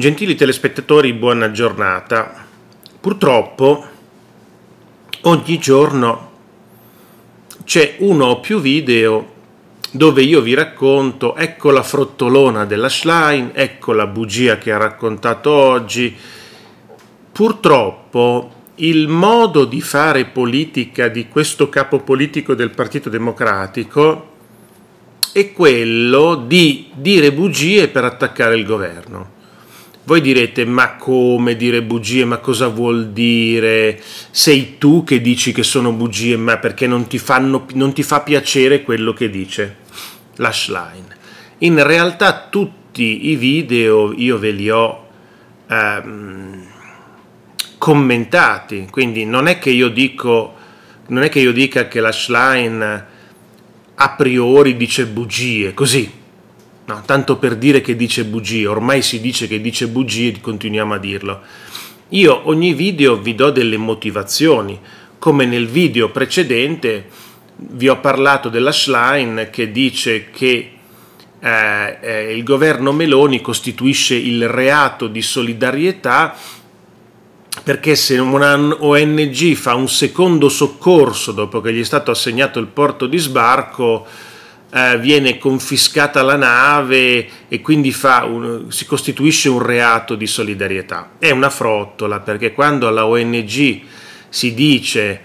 Gentili telespettatori, buona giornata. Purtroppo ogni giorno c'è uno o più video dove io vi racconto ecco la frottolona della Schlein, ecco la bugia che ha raccontato oggi. Purtroppo il modo di fare politica di questo capo politico del Partito Democratico è quello di dire bugie per attaccare il governo voi direte ma come dire bugie, ma cosa vuol dire? Sei tu che dici che sono bugie, ma perché non ti, fanno, non ti fa piacere quello che dice Lashline. In realtà tutti i video io ve li ho ehm, commentati, quindi non è che io dico non è che io dica che Lashline a priori dice bugie, così No, tanto per dire che dice bugie, ormai si dice che dice bugie e continuiamo a dirlo. Io ogni video vi do delle motivazioni, come nel video precedente vi ho parlato della Schlein che dice che eh, eh, il governo Meloni costituisce il reato di solidarietà perché se una ONG fa un secondo soccorso dopo che gli è stato assegnato il porto di sbarco, eh, viene confiscata la nave e quindi un, si costituisce un reato di solidarietà. È una frottola perché quando alla ONG si dice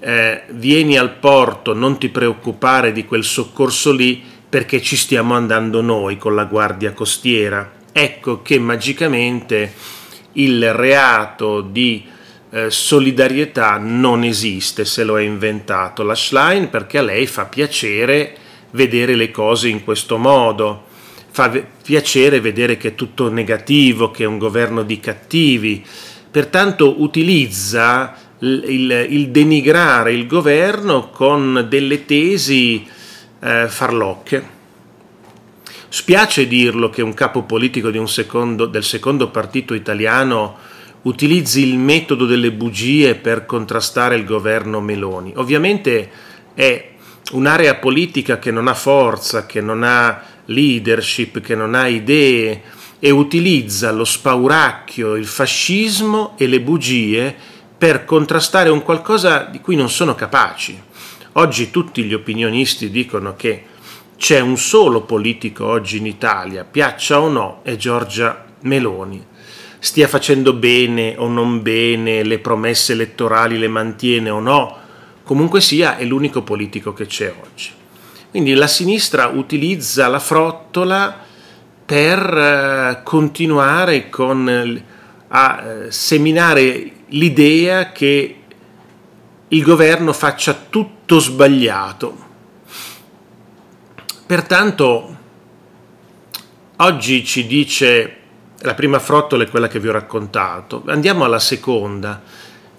eh, vieni al porto, non ti preoccupare di quel soccorso lì perché ci stiamo andando noi con la guardia costiera. Ecco che magicamente il reato di eh, solidarietà non esiste, se lo è inventato la Schlein perché a lei fa piacere vedere le cose in questo modo. Fa piacere vedere che è tutto negativo, che è un governo di cattivi. Pertanto utilizza il, il denigrare il governo con delle tesi eh, farlocche. Spiace dirlo che un capo politico un secondo, del secondo partito italiano utilizzi il metodo delle bugie per contrastare il governo Meloni. Ovviamente è un'area politica che non ha forza, che non ha leadership, che non ha idee e utilizza lo spauracchio, il fascismo e le bugie per contrastare un qualcosa di cui non sono capaci. Oggi tutti gli opinionisti dicono che c'è un solo politico oggi in Italia, piaccia o no, è Giorgia Meloni. Stia facendo bene o non bene, le promesse elettorali le mantiene o no, Comunque sia, è l'unico politico che c'è oggi. Quindi la sinistra utilizza la frottola per eh, continuare con, a eh, seminare l'idea che il governo faccia tutto sbagliato. Pertanto oggi ci dice la prima frottola è quella che vi ho raccontato, andiamo alla seconda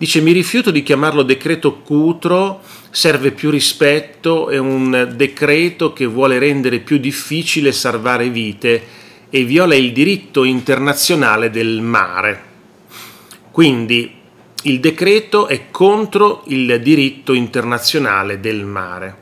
Dice mi rifiuto di chiamarlo decreto cutro, serve più rispetto, è un decreto che vuole rendere più difficile salvare vite e viola il diritto internazionale del mare. Quindi il decreto è contro il diritto internazionale del mare.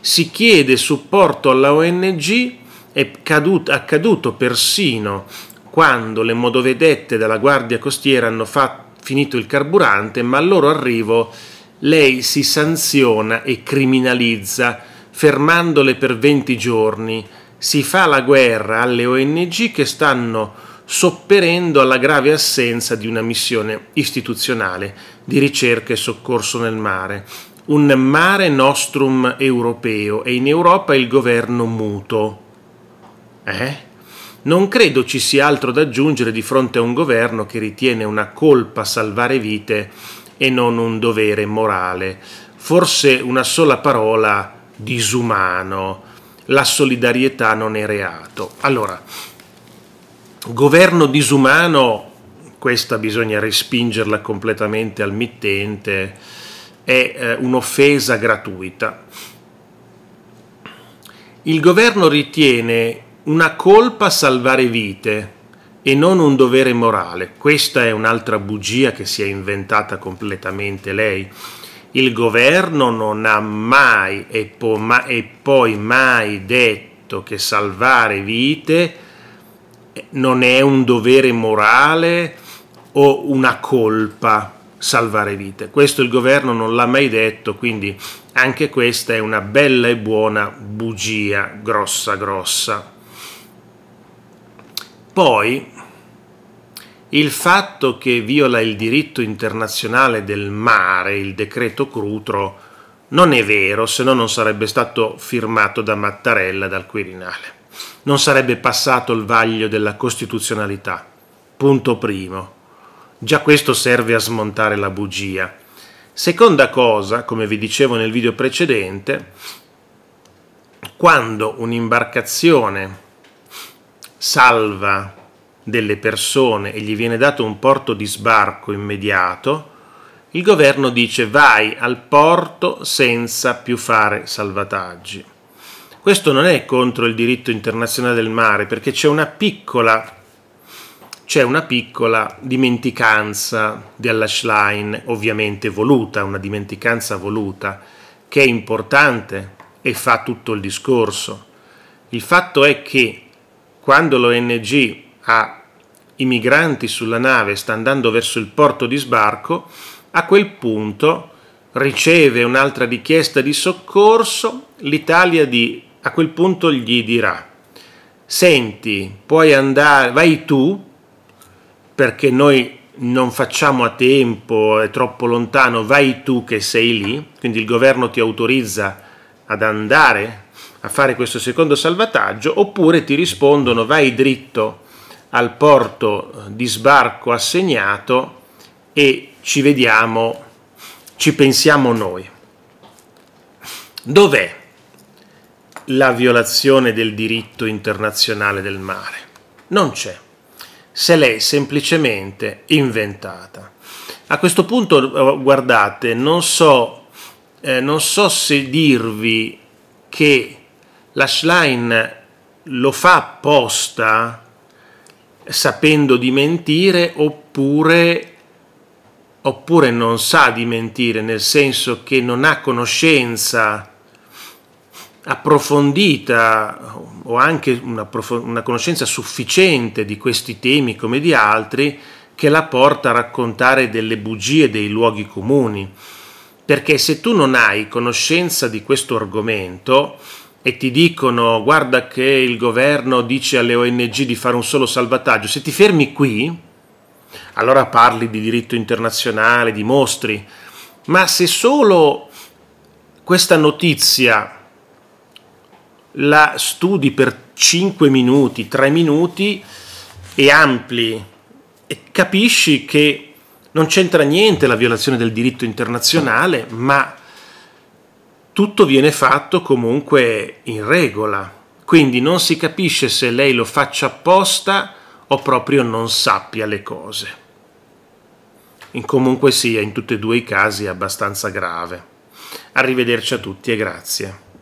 Si chiede supporto alla ONG, è caduto, accaduto persino quando le modovedette della Guardia Costiera hanno fatto finito il carburante, ma al loro arrivo lei si sanziona e criminalizza, fermandole per 20 giorni. Si fa la guerra alle ONG che stanno sopperendo alla grave assenza di una missione istituzionale di ricerca e soccorso nel mare. Un mare nostrum europeo e in Europa il governo muto. Eh? Non credo ci sia altro da aggiungere di fronte a un governo che ritiene una colpa salvare vite e non un dovere morale. Forse una sola parola disumano. La solidarietà non è reato. Allora, governo disumano, questa bisogna respingerla completamente al mittente, è eh, un'offesa gratuita. Il governo ritiene una colpa salvare vite e non un dovere morale. Questa è un'altra bugia che si è inventata completamente lei. Il governo non ha mai e, po ma e poi mai detto che salvare vite eh, non è un dovere morale o una colpa salvare vite. Questo il governo non l'ha mai detto, quindi anche questa è una bella e buona bugia grossa grossa. Poi il fatto che viola il diritto internazionale del mare, il decreto Crutro, non è vero, se no non sarebbe stato firmato da Mattarella dal Quirinale. Non sarebbe passato il vaglio della costituzionalità. Punto primo. Già questo serve a smontare la bugia. Seconda cosa, come vi dicevo nel video precedente, quando un'imbarcazione salva delle persone e gli viene dato un porto di sbarco immediato, il governo dice vai al porto senza più fare salvataggi. Questo non è contro il diritto internazionale del mare perché c'è una piccola, c'è una piccola dimenticanza dell'ashline, ovviamente voluta, una dimenticanza voluta, che è importante e fa tutto il discorso. Il fatto è che quando l'ONG ha i migranti sulla nave sta andando verso il porto di sbarco, a quel punto riceve un'altra richiesta di soccorso, l'Italia di, a quel punto gli dirà senti, puoi andare, vai tu, perché noi non facciamo a tempo, è troppo lontano, vai tu che sei lì, quindi il governo ti autorizza ad andare a fare questo secondo salvataggio, oppure ti rispondono vai dritto al porto eh, di sbarco assegnato e ci vediamo, ci pensiamo noi. Dov'è la violazione del diritto internazionale del mare? Non c'è, se l'è semplicemente inventata. A questo punto, eh, guardate, non so, eh, non so se dirvi che la Schlein lo fa apposta sapendo di mentire oppure, oppure non sa di mentire, nel senso che non ha conoscenza approfondita o anche una, una, conoscenza sufficiente di questi temi come di altri che la porta a raccontare delle bugie dei luoghi comuni. Perché se tu non hai conoscenza di questo argomento, e ti dicono guarda che il governo dice alle ONG di fare un solo salvataggio, se ti fermi qui, allora parli di diritto internazionale, di mostri, ma se solo questa notizia la studi per 5 minuti, 3 minuti e ampli e capisci che non c'entra niente la violazione del diritto internazionale, ma tutto viene fatto comunque in regola, quindi non si capisce se lei lo faccia apposta o proprio non sappia le cose. In comunque sia, in tutti e due i casi è abbastanza grave. Arrivederci a tutti e grazie.